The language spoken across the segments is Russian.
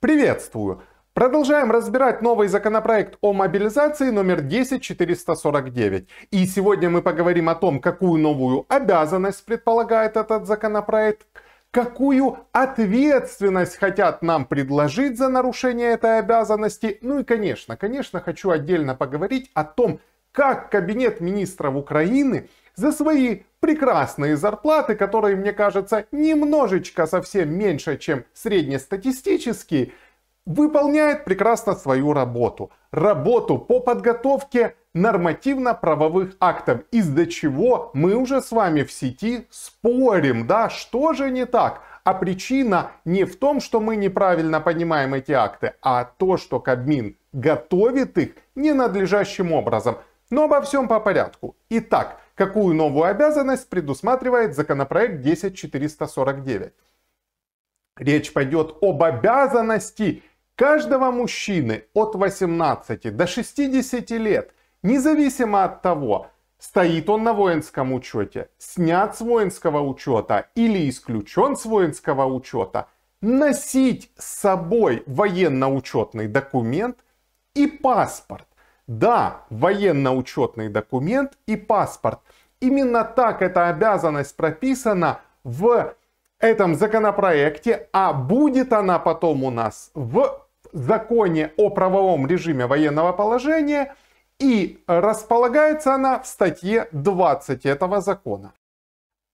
Приветствую! Продолжаем разбирать новый законопроект о мобилизации номер 10449. И сегодня мы поговорим о том, какую новую обязанность предполагает этот законопроект, какую ответственность хотят нам предложить за нарушение этой обязанности. Ну и, конечно, конечно, хочу отдельно поговорить о том, как Кабинет министров Украины – за свои прекрасные зарплаты, которые, мне кажется, немножечко совсем меньше, чем среднестатистические, выполняет прекрасно свою работу. Работу по подготовке нормативно-правовых актов, из-за чего мы уже с вами в сети спорим, да, что же не так? А причина не в том, что мы неправильно понимаем эти акты, а то, что Кабмин готовит их ненадлежащим образом. Но обо всем по порядку. Итак, Какую новую обязанность предусматривает законопроект 10449? Речь пойдет об обязанности каждого мужчины от 18 до 60 лет, независимо от того, стоит он на воинском учете, снят с воинского учета или исключен с воинского учета, носить с собой военно-учетный документ и паспорт да, военно-учетный документ и паспорт. Именно так эта обязанность прописана в этом законопроекте, а будет она потом у нас в законе о правовом режиме военного положения и располагается она в статье 20 этого закона.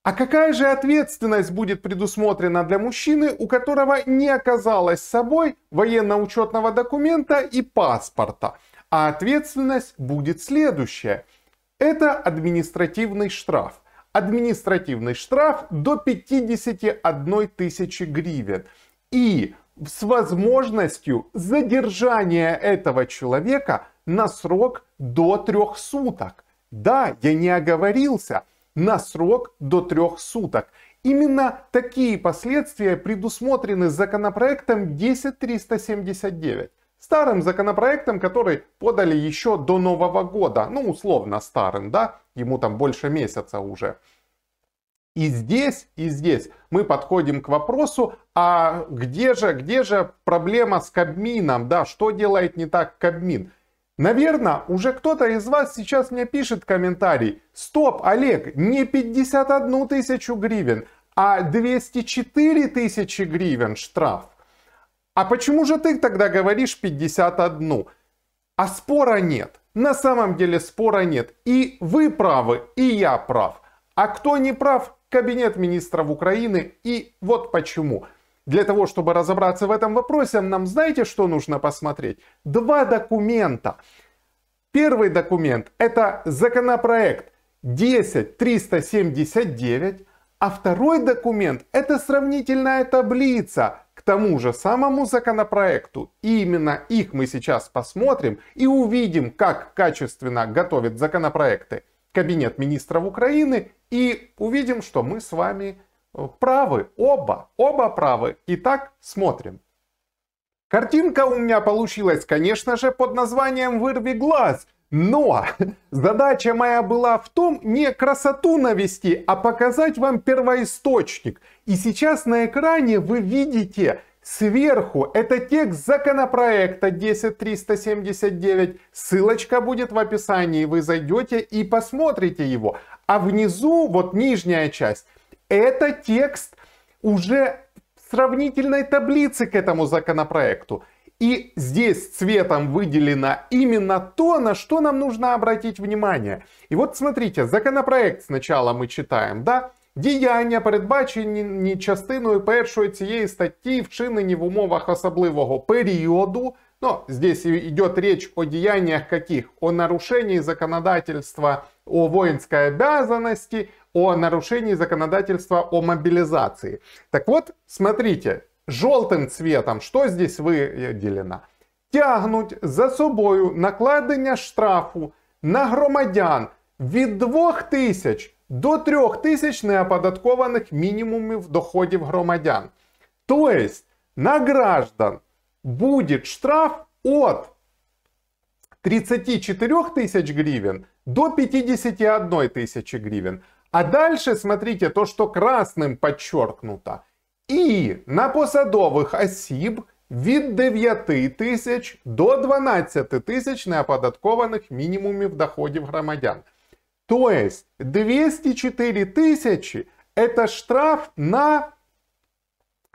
А какая же ответственность будет предусмотрена для мужчины, у которого не оказалось с собой военно-учетного документа и паспорта? А ответственность будет следующая. Это административный штраф. Административный штраф до 51 тысячи гривен. И с возможностью задержания этого человека на срок до трех суток. Да, я не оговорился, на срок до трех суток. Именно такие последствия предусмотрены законопроектом 10379. Старым законопроектом, который подали еще до Нового года, ну условно старым, да, ему там больше месяца уже. И здесь, и здесь мы подходим к вопросу, а где же, где же проблема с Кабмином, да, что делает не так Кабмин? Наверное, уже кто-то из вас сейчас мне пишет комментарий. Стоп, Олег, не 51 тысячу гривен, а 204 тысячи гривен штраф. А почему же ты тогда говоришь 51? А спора нет. На самом деле спора нет. И вы правы, и я прав. А кто не прав? Кабинет министров Украины. И вот почему. Для того, чтобы разобраться в этом вопросе, нам знаете, что нужно посмотреть? Два документа. Первый документ – это законопроект 10379, а второй документ – это сравнительная таблица к тому же самому законопроекту. И именно их мы сейчас посмотрим и увидим, как качественно готовят законопроекты Кабинет министров Украины. И увидим, что мы с вами э, правы. Оба. Оба правы. Итак, смотрим. Картинка у меня получилась, конечно же, под названием «Вырви глаз», но задача моя была в том не красоту навести, а показать вам первоисточник. И сейчас на экране вы видите сверху, это текст законопроекта 10379, ссылочка будет в описании, вы зайдете и посмотрите его. А внизу, вот нижняя часть, это текст уже сравнительной таблицы к этому законопроекту. И здесь цветом выделено именно то, на что нам нужно обратить внимание. И вот смотрите, законопроект сначала мы читаем, да? Діяння, передбачені частиною першої цієї статті, вчинені в умовах особливого периоду. Но ну, здесь идет речь о деяниях каких? О нарушении законодательства о воинской обязанности, о нарушении законодательства о мобилизации. Так вот, смотрите, желтым цветом, что здесь выделено Тягнуть за собою накладення штрафу на громадян від 2000 до 3000 неоподаткованных минимумов доходов громадян. то есть на граждан будет штраф от 34 тысяч гривен до 51 тысячи гривен А дальше смотрите то, что красным подчеркнуто – і на посадових осіб від 9 тисяч до 12 тисяч неоподаткованих мінімумів доходів громадян. Тобто 204 тысячи – это штраф на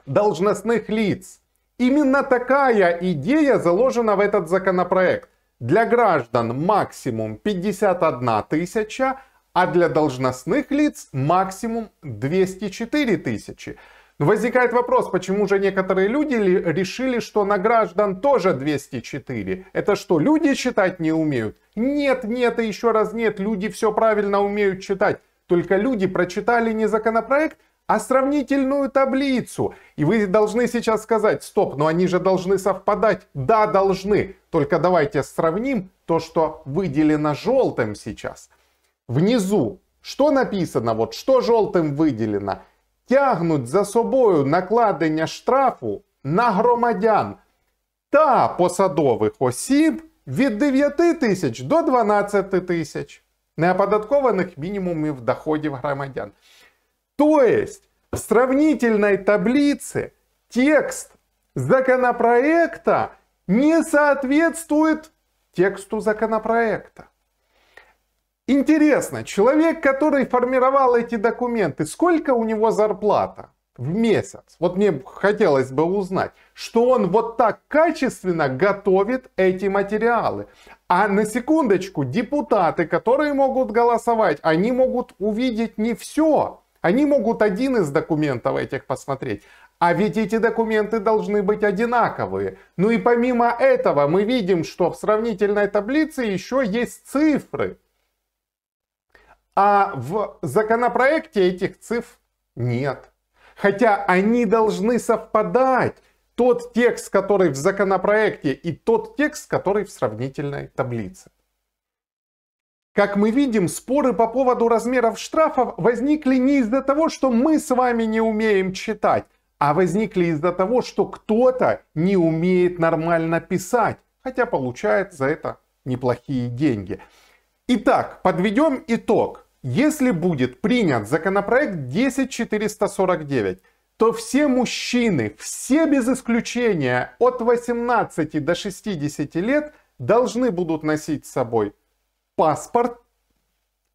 должностных лиц. Именно такая идея заложена в этот законопроект. Для граждан максимум 51 тысяча, а для должностных лиц максимум 204 тысячи. Возникает вопрос, почему же некоторые люди решили, что на граждан тоже 204? Это что, люди читать не умеют? Нет, нет и еще раз нет, люди все правильно умеют читать. Только люди прочитали не законопроект, а сравнительную таблицу. И вы должны сейчас сказать, стоп, но они же должны совпадать. Да, должны. Только давайте сравним то, что выделено желтым сейчас. Внизу что написано, вот что желтым выделено – тягнуть за собою накладення штрафу на громадян та посадових осіб від 9 тисяч до 12 тисяч неоподаткованих мінімумів доходів громадян. То есть в сравнительной таблице текст законопроекта не соответствует тексту законопроекта. Интересно, человек, который формировал эти документы, сколько у него зарплата в месяц? Вот мне хотелось бы узнать, что он вот так качественно готовит эти материалы. А на секундочку, депутаты, которые могут голосовать, они могут увидеть не все. Они могут один из документов этих посмотреть. А ведь эти документы должны быть одинаковые. Ну и помимо этого мы видим, что в сравнительной таблице еще есть цифры. А в законопроекте этих цифр нет. Хотя они должны совпадать. Тот текст, который в законопроекте и тот текст, который в сравнительной таблице. Как мы видим, споры по поводу размеров штрафов возникли не из-за того, что мы с вами не умеем читать, а возникли из-за того, что кто-то не умеет нормально писать, хотя получает за это неплохие деньги. Итак, подведем итог. Если будет принят законопроект 10449, то все мужчины, все без исключения от 18 до 60 лет должны будут носить с собой паспорт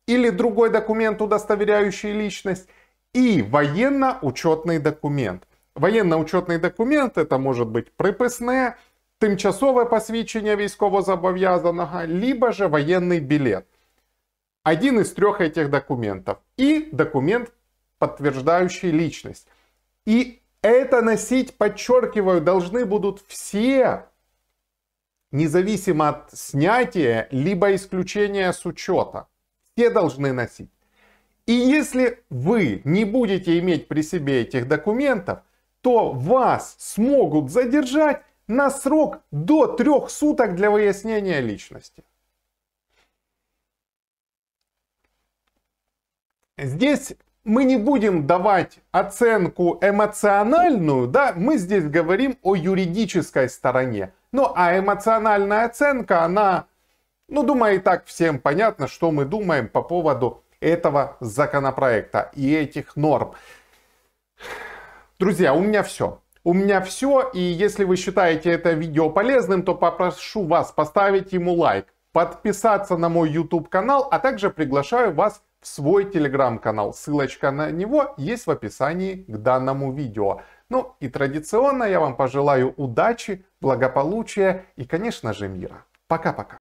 или другой документ, удостоверяющий личность, и военно-учетный документ. военно учетный документ это может быть приписное, приписне, посвящение посвідчення військовозобов'язаного, либо же военный билет один из трех этих документов и документ, подтверждающий личность. И это носить, подчеркиваю, должны будут все, независимо от снятия, либо исключения с учета. Все должны носить. И если вы не будете иметь при себе этих документов, то вас смогут задержать на срок до трех суток для выяснения личности. Здесь мы не будем давать оценку эмоциональную, да, мы здесь говорим о юридической стороне. Ну, а эмоциональная оценка, она, ну, думаю, и так всем понятно, что мы думаем по поводу этого законопроекта и этих норм. Друзья, у меня все. У меня все, и если вы считаете это видео полезным, то попрошу вас поставить ему лайк, подписаться на мой YouTube канал, а также приглашаю вас свой телеграм-канал. Ссылочка на него есть в описании к данному видео. Ну и традиционно я вам пожелаю удачи, благополучия и, конечно же, мира. Пока-пока.